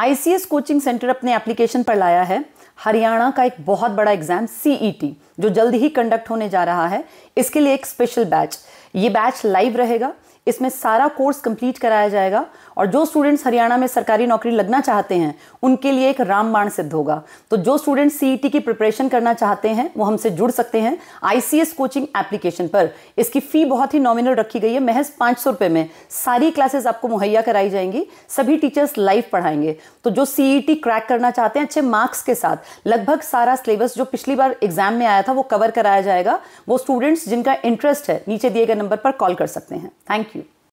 ICS coaching centre अपने application पर लाया है हरियाणा का एक बहुत बड़ा एग्ज़ाम सीईटी e जो जल्द ही कंडक्ट होने जा रहा है इसके लिए एक स्पेशल बैच ये बैच लाइव रहेगा इसमें सारा कोर्स कंप्लीट कराया जाएगा और जो स्टूडेंट्स हरियाणा में सरकारी नौकरी लगना चाहते हैं उनके लिए एक रामबाण सिद्ध होगा तो जो स्टूडेंट सीईटी e की प्रिपरेशन करना चाहते हैं वो हमसे जुड़ सकते हैं आईसीएस कोचिंग एप्लीकेशन पर इसकी फ़ी बहुत ही नॉमिनल रखी गई है महज पांच सौ रुपए में सारी क्लासेस आपको मुहैया कराई जाएंगी सभी टीचर्स लाइव पढ़ाएंगे तो जो सीईटी क्रैक e करना चाहते हैं अच्छे मार्क्स के साथ लगभग सारा सिलेबस जो पिछली बार एग्जाम में आया था वो कवर कराया जाएगा वो स्टूडेंट्स जिनका इंटरेस्ट है नीचे दिए गए नंबर पर कॉल कर सकते हैं थैंक यू